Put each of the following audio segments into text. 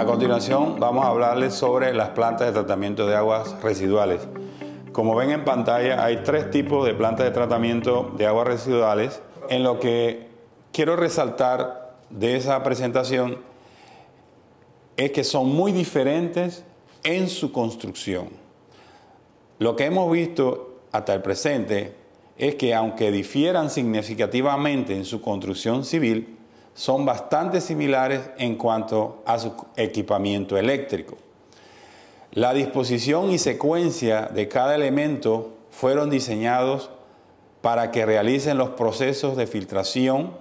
A continuación vamos a hablarles sobre las plantas de tratamiento de aguas residuales. Como ven en pantalla hay tres tipos de plantas de tratamiento de aguas residuales. En lo que quiero resaltar de esa presentación es que son muy diferentes en su construcción. Lo que hemos visto hasta el presente es que aunque difieran significativamente en su construcción civil, son bastante similares en cuanto a su equipamiento eléctrico. La disposición y secuencia de cada elemento fueron diseñados para que realicen los procesos de filtración,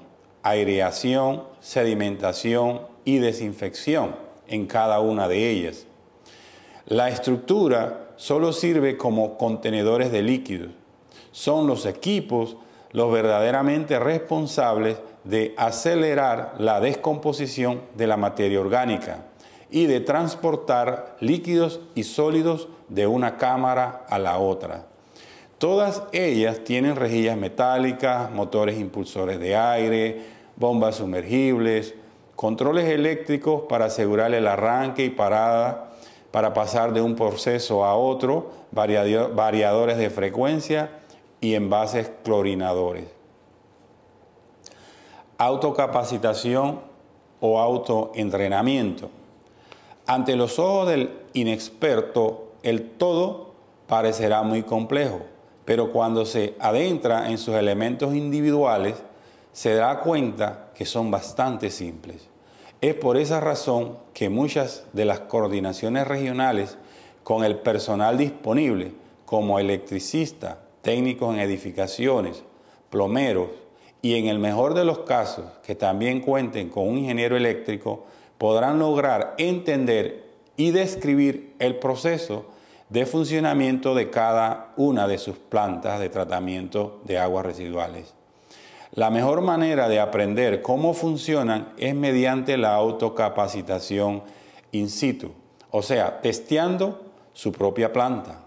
aireación, sedimentación y desinfección en cada una de ellas. La estructura solo sirve como contenedores de líquidos. Son los equipos los verdaderamente responsables de acelerar la descomposición de la materia orgánica y de transportar líquidos y sólidos de una cámara a la otra. Todas ellas tienen rejillas metálicas, motores impulsores de aire, bombas sumergibles, controles eléctricos para asegurar el arranque y parada, para pasar de un proceso a otro, variadores de frecuencia, y envases clorinadores. Autocapacitación o autoentrenamiento. Ante los ojos del inexperto, el todo parecerá muy complejo, pero cuando se adentra en sus elementos individuales, se da cuenta que son bastante simples. Es por esa razón que muchas de las coordinaciones regionales con el personal disponible, como electricista, técnicos en edificaciones, plomeros y en el mejor de los casos que también cuenten con un ingeniero eléctrico, podrán lograr entender y describir el proceso de funcionamiento de cada una de sus plantas de tratamiento de aguas residuales. La mejor manera de aprender cómo funcionan es mediante la autocapacitación in situ, o sea, testeando su propia planta.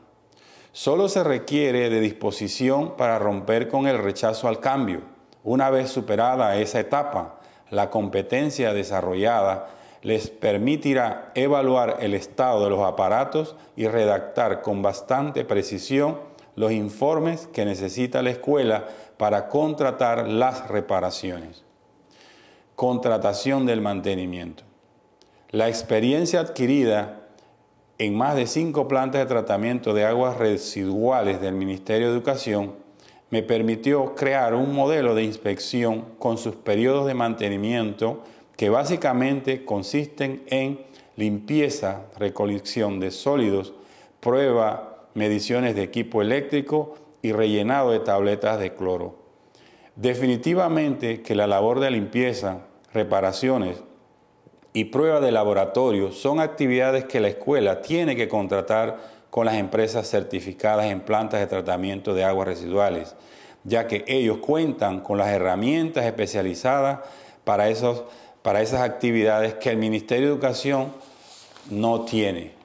Solo se requiere de disposición para romper con el rechazo al cambio. Una vez superada esa etapa, la competencia desarrollada les permitirá evaluar el estado de los aparatos y redactar con bastante precisión los informes que necesita la escuela para contratar las reparaciones. Contratación del mantenimiento. La experiencia adquirida en más de cinco plantas de tratamiento de aguas residuales del Ministerio de Educación, me permitió crear un modelo de inspección con sus periodos de mantenimiento que básicamente consisten en limpieza, recolección de sólidos, prueba, mediciones de equipo eléctrico y rellenado de tabletas de cloro. Definitivamente que la labor de limpieza, reparaciones y prueba de laboratorio son actividades que la escuela tiene que contratar con las empresas certificadas en plantas de tratamiento de aguas residuales, ya que ellos cuentan con las herramientas especializadas para, esos, para esas actividades que el Ministerio de Educación no tiene.